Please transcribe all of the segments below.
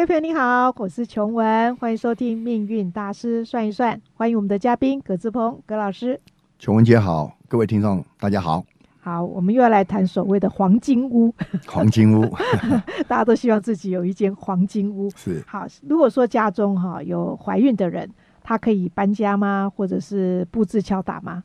各位朋友你好，我是琼文，欢迎收听《命运大师算一算》，欢迎我们的嘉宾葛志鹏葛老师。琼文姐好，各位听众大家好。好，我们又要来谈所谓的黄金屋。黄金屋，大家都希望自己有一间黄金屋。是。好，如果说家中哈有怀孕的人，他可以搬家吗？或者是布置敲打吗？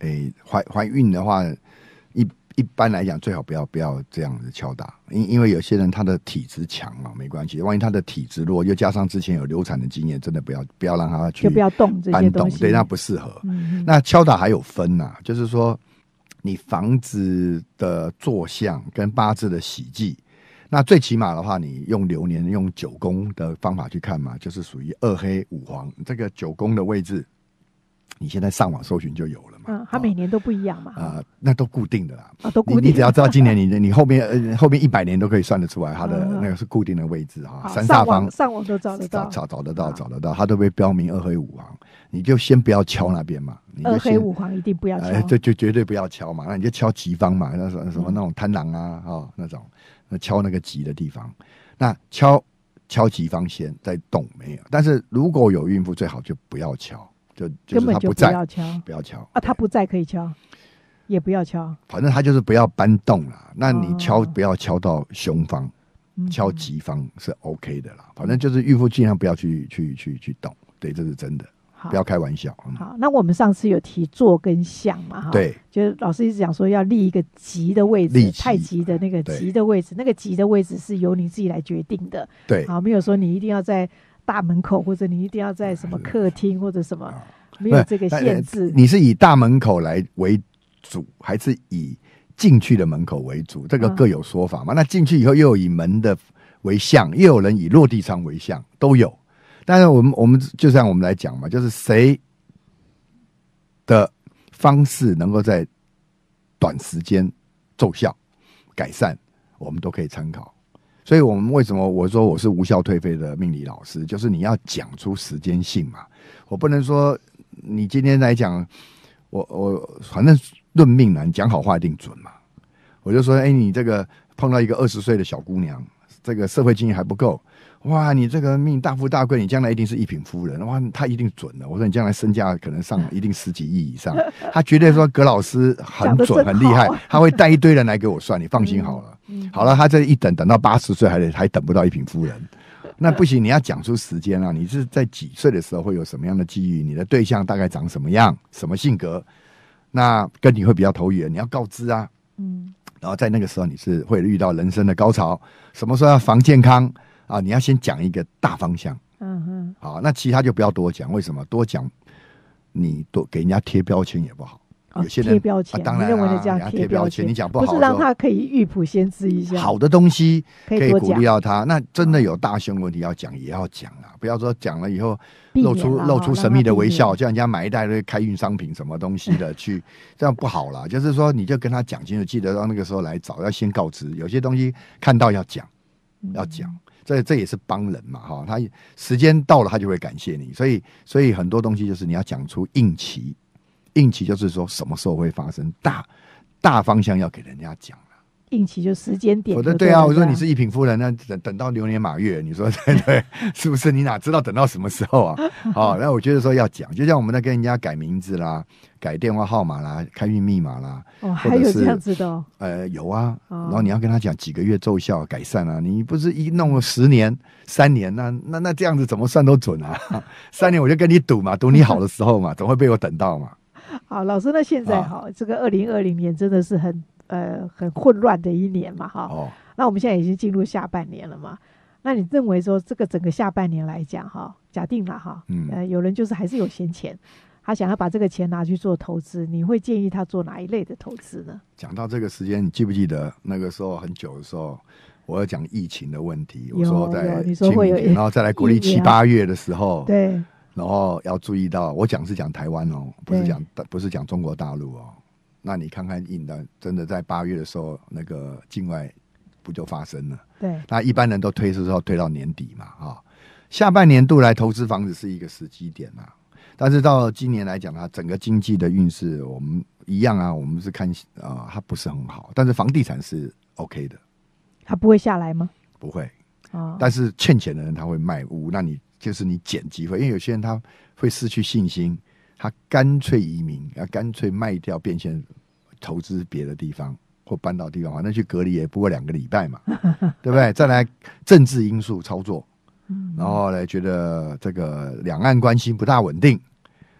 诶，怀怀孕的话。一般来讲，最好不要不要这样子敲打，因因为有些人他的体质强了没关系，万一他的体质弱，又加上之前有流产的经验，真的不要不要让他去搬动，对，那不适合。那敲打还有分呐，就是说你房子的坐向跟八字的喜忌，那最起码的话，你用流年用九宫的方法去看嘛，就是属于二黑五黄这个九宫的位置。你现在上网搜寻就有了嘛？嗯，他每年都不一样嘛。啊，那都固定的啦。啊，都固定。你只要知道今年，你 你后面后面一百年都可以算得出来，他的那个是固定的位置啊。煞方上网都找找找找得到，找得到，它都被标明二黑五黄，你就先不要敲那边嘛。二黑五黄一定不要敲，这就绝对不要敲嘛。那你就敲吉方嘛，那什么什么那种贪狼啊，哦那种，那敲那个吉的地方。那敲敲吉方先，再懂没有？但是如果有孕妇，最好就不要敲。根本就不要敲，不要敲啊！他不在可以敲，也不要敲。反正他就是不要搬动了。那你敲不要敲到胸方，敲脊方是 OK 的啦。反正就是孕妇尽量不要去去去去动，对，这是真的，不要开玩笑。好，那我们上次有提坐跟像嘛？哈，对，就是老师一直讲说要立一个脊的位置，太极的那个脊的位置，那个脊的位置是由你自己来决定的。对，好，没有说你一定要在。大门口，或者你一定要在什么客厅或者什么，没有这个限制。你是以大门口来为主，还是以进去的门口为主？这个各有说法嘛。那进去以后，又有以门的为像，又有人以落地窗为像，都有。但是我们我们就像我们来讲嘛，就是谁的方式能够在短时间奏效、改善，我们都可以参考。所以我们为什么我说我是无效退费的命理老师，就是你要讲出时间性嘛，我不能说你今天来讲，我我反正论命难讲好话一定准嘛，我就说哎，你这个碰到一个二十岁的小姑娘。这个社会经验还不够哇！你这个命大富大贵，你将来一定是一品夫人哇！他一定准的。我说你将来身价可能上 一定十几亿以上，他绝对说葛老师很准很厉害，他会带一堆人来给我算。你放心好了，好了，他这一等等到八十岁还还等不到一品夫人，那不行，你要讲出时间啊！你是在几岁的时候会有什么样的机遇？你的对象大概长什么样？什么性格？那跟你会比较投缘？你要告知啊！嗯。然后在那个时候你是会遇到人生的高潮，什么时候要防健康啊？你要先讲一个大方向，嗯嗯，好，那其他就不要多讲。为什么多讲？你多给人家贴标签也不好。贴标签，当然啊，贴标签，你讲不好。不是让他可以预卜先知一下。好的东西可以鼓励到他。那真的有大胸问题要讲，也要讲啊！不要说讲了以后露出露出神秘的微笑，叫人家买一袋的开运商品，什么东西的 去，这样不好了。就是说，你就跟他讲清楚，记得到那个时候来找，要先告知。有些东西看到要讲，要讲，这这也是帮人嘛，哈。他时间到了，他就会感谢你。所以，所以很多东西就是你要讲出硬气。运期就是说什么时候会发生？大大方向要给人家讲了。运气就时间点。我的对啊，我说你是一品夫人，那等等到牛年马月，你说对不 对？是不是？你哪知道等到什么时候啊？哦，那我觉得说要讲，就像我们在跟人家改名字啦、改电话号码啦、开运密码啦，哦，还有这样子的。呃，有啊，然后你要跟他讲几个月奏效改善啊，你不是一弄了十年、三年那那那这样子怎么算都准啊？三年我就跟你赌嘛，赌你好的时候嘛，总会被我等到嘛。好，老师，那现在好，这个二零二零年真的是很呃很混乱的一年嘛，哈。哦。那我们现在已经进入下半年了嘛，那你认为说这个整个下半年来讲，哈，假定了哈，嗯，呃，有人就是还是有闲钱，他想要把这个钱拿去做投资，你会建议他做哪一类的投资呢？讲到这个时间，你记不记得那个时候很久的时候，我要讲疫情的问题，我说在清明然后再来国历七八月的时候，对。然后要注意到，我讲是讲台湾哦，不是讲不是讲中国大陆哦。那你看看印的，真的在八月的时候，那个境外不就发生了？对。那一般人都推迟之后推到年底嘛，哈。下半年度来投资房子是一个时机点啊。但是到今年来讲啊，整个经济的运势我们一样啊，我们是看啊，它不是很好。但是房地产是 OK 的，它不会下来吗？不会。啊。但是欠钱的人他会卖屋，那你。就是你捡机会，因为有些人他会失去信心，他干脆移民，啊，干脆卖掉变现，投资别的地方或搬到地方，反正去隔离也不过两个礼拜嘛，对不对？再来政治因素操作，然后呢，觉得这个两岸关系不大稳定，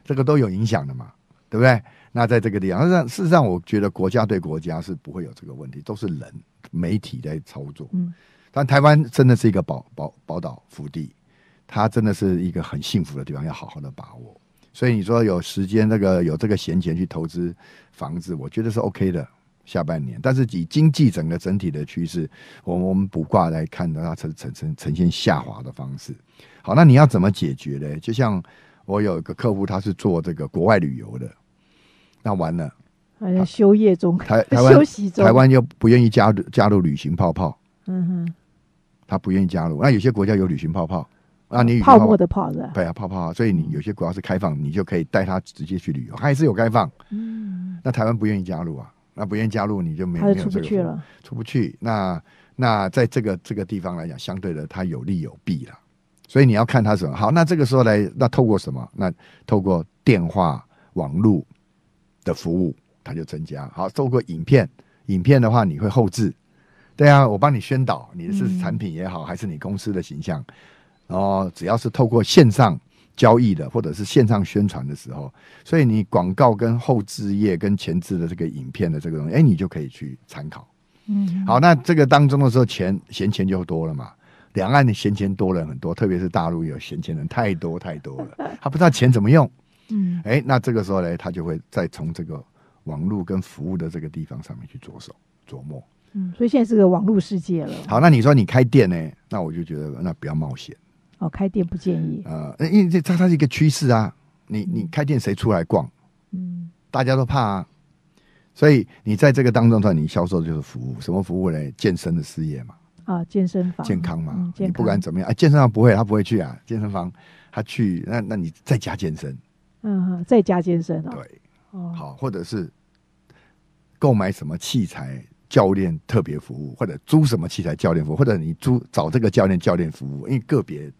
这个都有影响的嘛，对不对？那在这个地方，事实上，我觉得国家对国家是不会有这个问题，都是人媒体在操作。嗯，但台湾真的是一个宝宝宝岛福地。它真的是一个很幸福的地方，要好好的把握。所以你说有时间那个有这个闲钱去投资房子，我觉得是 OK 的。下半年，但是以经济整个整体的趋势，我们我们卜卦来看的，它呈呈呈呈现下滑的方式。好，那你要怎么解决呢？就像我有一个客户，他是做这个国外旅游的，那完了，好像休业中，台 台湾台湾又不愿意加入加入旅行泡泡，嗯哼，他不愿意加入。那有些国家有旅行泡泡。啊，你泡沫的泡是？对啊，泡泡。所以你有些国要是开放，你就可以带他直接去旅游，还是有开放。嗯。那台湾不愿意加入啊？那不愿意加入，你就没有出不去了。出不去。那那在这个这个地方来讲，相对的它有利有弊了。所以你要看它什么好。那这个时候来，那透过什么？那透过电话、网络的服务，它就增加。好，透过影片，影片的话你会后置。对啊，我帮你宣导，你是产品也好，还是你公司的形象。哦，只要是透过线上交易的，或者是线上宣传的时候，所以你广告跟后置页跟前置的这个影片的这个东西，哎，你就可以去参考。嗯，好，那这个当中的时候，钱闲钱就多了嘛。两岸的闲钱多了很多，特别是大陆有闲钱人太多太多了，他不知道钱怎么用。嗯，哎，那这个时候呢，他就会再从这个网络跟服务的这个地方上面去着手琢磨。嗯，所以现在是个网络世界了。好，那你说你开店呢，那我就觉得那不要冒险。哦，开店不建议。呃，因为这它它是一个趋势啊。你你开店谁出来逛？嗯，大家都怕，所以你在这个当中的话，你销售的就是服务。什么服务呢？健身的事业嘛。啊，健身房。健康嘛，你不管怎么样啊，健身房不会，他不会去啊。健身房他去，那那你在家健身。嗯，在家健身。对。哦。好，或者是购买什么器材，教练特别服务，或者租什么器材，教练服务，或者你租找这个教练教练服务，因为个别。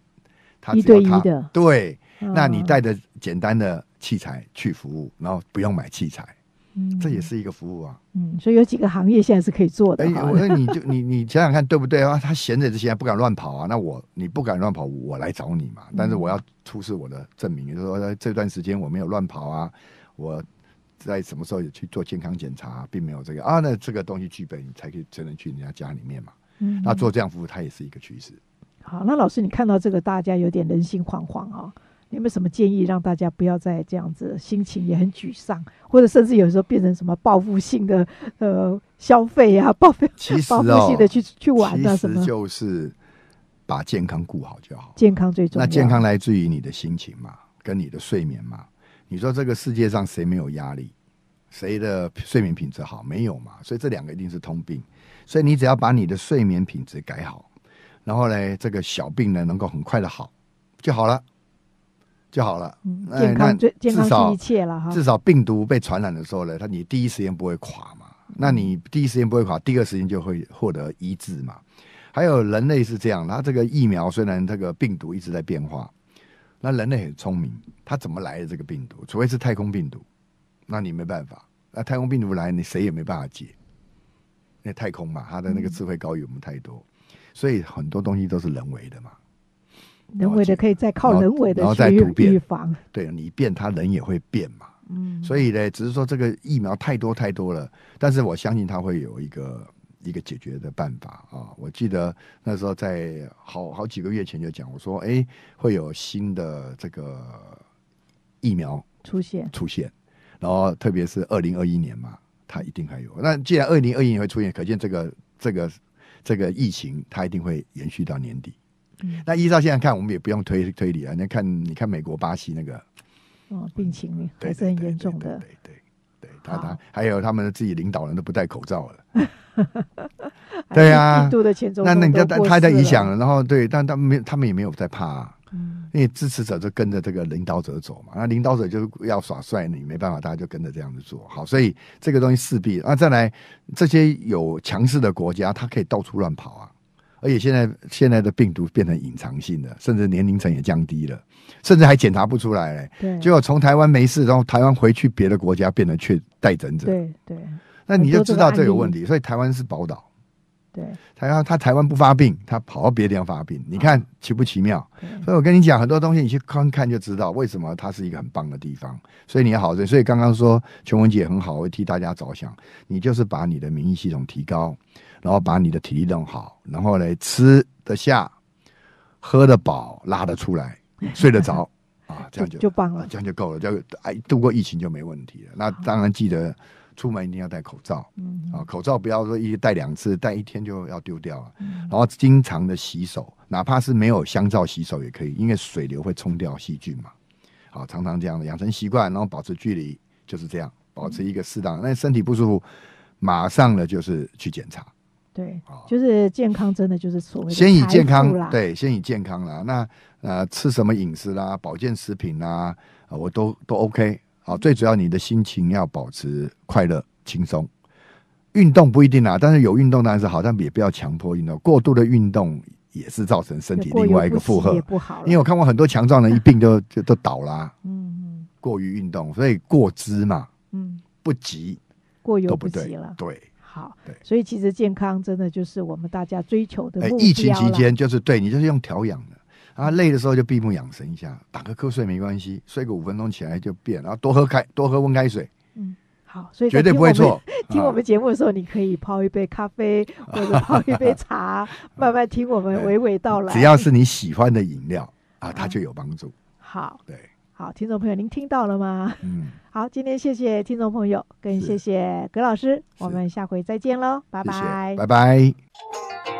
一对一的，对，那你带着简单的器材去服务，然后不用买器材，这也是一个服务啊。嗯，所以有几个行业现在是可以做的。哎，我说 你就你你想想看，对不对啊？他闲着这些不敢乱跑啊。那我你不敢乱跑，我来找你嘛。但是我要出示我的证明，说这段时间我没有乱跑啊。我，在什么时候也去做健康检查，并没有这个啊。那这个东西具备，你才可以真的去人家家里面嘛。嗯，那做这样服务，它也是一个趋势。好，那老师，你看到这个，大家有点人心惶惶啊，有没有什么建议让大家不要再这样子，心情也很沮丧，或者甚至有时候变成什么报复性的呃消费啊，报复报复性的去去玩啊？什么就是把健康顾好就好，健康最重。要。那健康来自于你的心情嘛，跟你的睡眠嘛。你说这个世界上谁没有压力？谁的睡眠品质好？没有嘛。所以这两个一定是通病。所以你只要把你的睡眠品质改好。然后呢，这个小病呢，能够很快的好，就好了，就好了。健康最，健康是一切了哈。至少病毒被传染的时候呢，他你第一时间不会垮嘛？那你第一时间不会垮，第二时间就会获得医治嘛。还有人类是这样，他这个疫苗虽然这个病毒一直在变化，那人类很聪明，他怎么来的这个病毒？除非是太空病毒，那你没办法。那太空病毒来，你谁也没办法解。那太空嘛，他的那个智慧高于我们太多。所以很多东西都是人为的嘛，人为的可以再靠人为的去预防。对，你变，他人也会变嘛。嗯。所以呢，只是说这个疫苗太多太多了，但是我相信它会有一个一个解决的办法啊。我记得那时候在好好几个月前就讲，我说哎会有新的这个疫苗出现出现，然后特别是二零二一年嘛，它一定还有。那既然二零二一年会出现，可见这个这个。这个疫情它一定会延续到年底。那依照现在看，我们也不用推推理了。你看，你看美国、巴西那个，哦，病情还是很严重的。对对对，他他还有他们的自己领导人都不戴口罩了。对啊，印度的前总统，那那他他也在影响。然后对，但他没，他们也没有在怕。嗯，因为支持者就跟着这个领导者走嘛，那领导者就是要耍帅，你没办法，大家就跟着这样子做。好，所以这个东西势必。那再来，这些有强势的国家，他可以到处乱跑啊。而且现在现在的病毒变成隐藏性的，甚至年龄层也降低了，甚至还检查不出来。对。结果从台湾没事，然后台湾回去别的国家，变成确带诊者。对对。那你就知道这个问题，所以台湾是宝岛。对，他要他台湾不发病，他跑到别的地方发病，你看奇不奇妙？所以，我跟你讲很多东西，你去看看就知道为什么它是一个很棒的地方。所以，你要好，所以刚刚说琼文姐很好，会替大家着想。你就是把你的免疫系统提高，然后把你的体力弄好，然后呢吃得下，喝得饱，拉得出来，睡得着啊，这样就就棒了，这样就够了，就哎度过疫情就没问题了。那当然记得。出门一定要戴口罩，啊，口罩不要说一戴两次，戴一天就要丢掉了。然后经常的洗手，哪怕是没有香皂洗手也可以，因为水流会冲掉细菌嘛。好，常常这样养成习惯，然后保持距离，就是这样，保持一个适当。那身体不舒服，马上的就是去检查。对，就是健康真的就是所谓先以健康对，先以健康啦，那呃，吃什么饮食啦，保健食品啦，我都都 OK。好，最主要你的心情要保持快乐、轻松。运动不一定啊，但是有运动当然是好，但也不要强迫运动。过度的运动也是造成身体另外一个负荷不好。因为我看过很多强壮人一病就就都倒啦。嗯，过于运动，所以过之嘛。嗯，不急，过犹不及了。对，好。对，所以其实健康真的就是我们大家追求的哎，疫情期间就是对你就是用调养的。啊，累的时候就闭目养神一下，打个瞌睡没关系，睡个五分钟起来就变。然后多喝开，多喝温开水。嗯，好，所以绝对不会错。听我们节目的时候，你可以泡一杯咖啡或者泡一杯茶，慢慢听我们娓娓道来。只要是你喜欢的饮料啊，它就有帮助。好，对，好，听众朋友您听到了吗？嗯，好，今天谢谢听众朋友，更谢谢葛老师，我们下回再见喽，拜拜，拜拜。